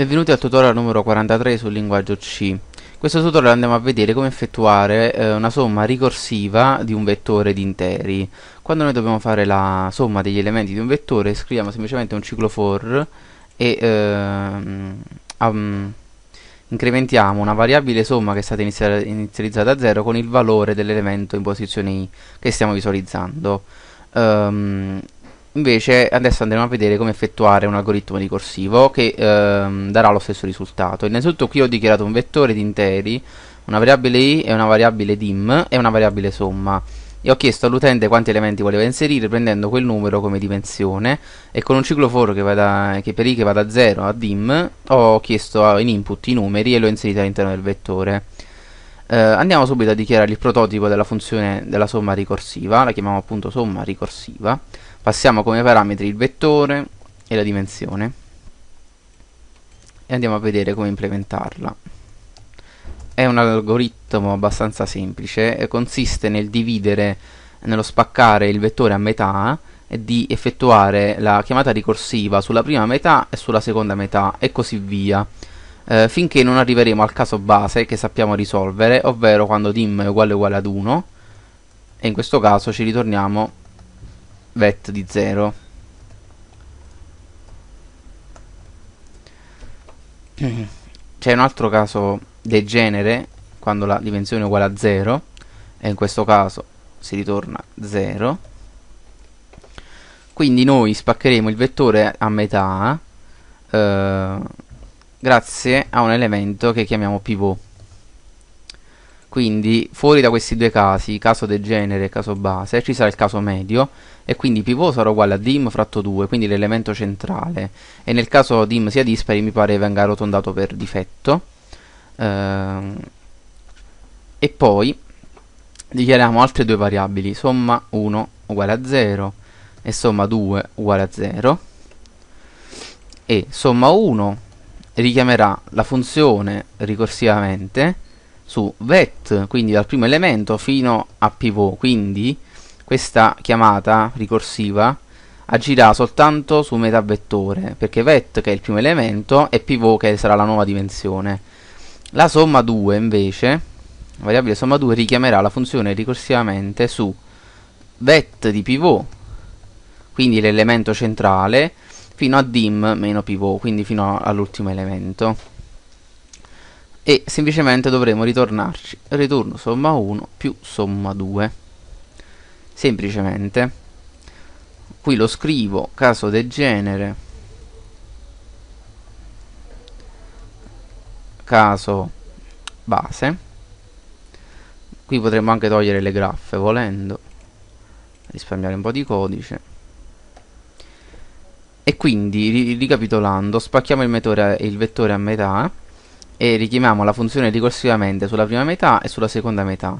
Benvenuti al tutorial numero 43 sul linguaggio C. In questo tutorial andiamo a vedere come effettuare eh, una somma ricorsiva di un vettore di interi. Quando noi dobbiamo fare la somma degli elementi di un vettore scriviamo semplicemente un ciclo for e ehm, um, incrementiamo una variabile somma che è stata inizializzata a 0 con il valore dell'elemento in posizione i che stiamo visualizzando. Um, Invece adesso andremo a vedere come effettuare un algoritmo ricorsivo che ehm, darà lo stesso risultato. Innanzitutto qui ho dichiarato un vettore di interi, una variabile i e una variabile dim e una variabile somma e ho chiesto all'utente quanti elementi voleva inserire prendendo quel numero come dimensione e con un ciclo for che, vada, che per i che va da 0 a dim ho chiesto in input i numeri e l'ho inserito all'interno del vettore. Eh, andiamo subito a dichiarare il prototipo della funzione della somma ricorsiva, la chiamiamo appunto somma ricorsiva passiamo come parametri il vettore e la dimensione e andiamo a vedere come implementarla è un algoritmo abbastanza semplice consiste nel dividere nello spaccare il vettore a metà e di effettuare la chiamata ricorsiva sulla prima metà e sulla seconda metà e così via eh, finché non arriveremo al caso base che sappiamo risolvere ovvero quando dim è uguale uguale ad 1 e in questo caso ci ritorniamo vet di 0 c'è un altro caso del genere quando la dimensione è uguale a 0 e in questo caso si ritorna 0 quindi noi spaccheremo il vettore a metà eh, grazie a un elemento che chiamiamo pivot quindi fuori da questi due casi, caso degenere e caso base, ci sarà il caso medio e quindi pivot sarà uguale a dim fratto 2, quindi l'elemento centrale e nel caso dim sia dispari mi pare venga arrotondato per difetto ehm, e poi dichiariamo altre due variabili, somma 1 uguale a 0 e somma 2 uguale a 0 e somma 1 richiamerà la funzione ricorsivamente su vet, quindi dal primo elemento fino a pivot, quindi questa chiamata ricorsiva agirà soltanto su metà vettore, perché vet che è il primo elemento e pivot che sarà la nuova dimensione. La somma 2 invece, la variabile somma 2 richiamerà la funzione ricorsivamente su vet di pivot, quindi l'elemento centrale, fino a dim meno pivot, quindi fino all'ultimo elemento e semplicemente dovremo ritornarci ritorno somma 1 più somma 2 semplicemente qui lo scrivo caso del genere caso base qui potremmo anche togliere le graffe volendo risparmiare un po' di codice e quindi ricapitolando spacchiamo il, il vettore a metà e richiamiamo la funzione ricorsivamente sulla prima metà e sulla seconda metà.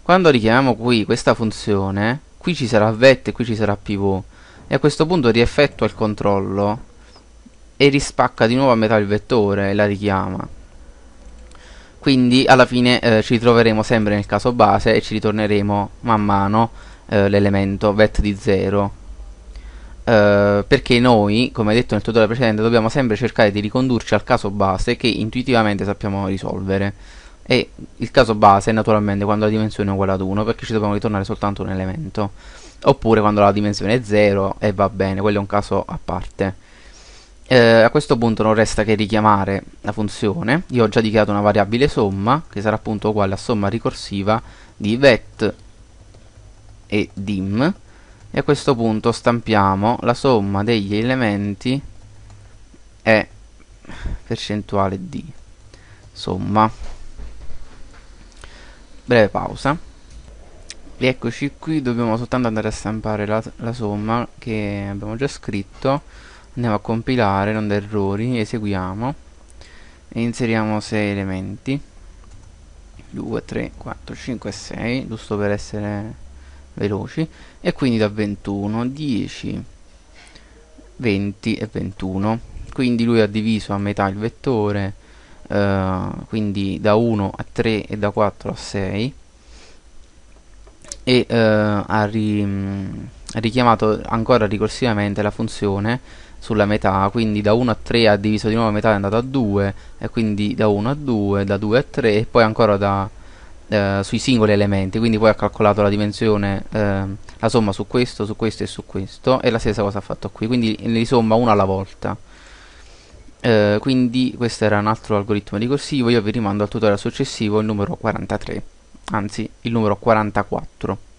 Quando richiamiamo qui questa funzione, qui ci sarà vet e qui ci sarà pivot e a questo punto rieffettua il controllo e rispacca di nuovo a metà il vettore e la richiama. Quindi alla fine eh, ci ritroveremo sempre nel caso base e ci ritorneremo man mano eh, l'elemento vet di 0 eh, perché noi, come detto nel tutorial precedente, dobbiamo sempre cercare di ricondurci al caso base che intuitivamente sappiamo risolvere. E il caso base è naturalmente quando la dimensione è uguale ad 1, perché ci dobbiamo ritornare soltanto un elemento. Oppure quando la dimensione è 0 e va bene, quello è un caso a parte. Uh, a questo punto non resta che richiamare la funzione. Io ho già dichiarato una variabile somma, che sarà appunto uguale a somma ricorsiva di vet e dim e a questo punto stampiamo la somma degli elementi e percentuale di somma breve pausa rieccoci qui dobbiamo soltanto andare a stampare la, la somma che abbiamo già scritto andiamo a compilare non da errori eseguiamo e inseriamo 6 elementi 2 3 4 5 6 giusto per essere veloci e quindi da 21 10 20 e 21 quindi lui ha diviso a metà il vettore eh, quindi da 1 a 3 e da 4 a 6 e eh, ha ri, richiamato ancora ricorsivamente la funzione sulla metà quindi da 1 a 3 ha diviso di nuovo a metà è andato a 2 e quindi da 1 a 2 da 2 a 3 e poi ancora da eh, sui singoli elementi quindi poi ha calcolato la dimensione eh, la somma su questo, su questo e su questo e la stessa cosa ha fatto qui quindi li somma una alla volta eh, quindi questo era un altro algoritmo ricorsivo io vi rimando al tutorial successivo il numero 43 anzi il numero 44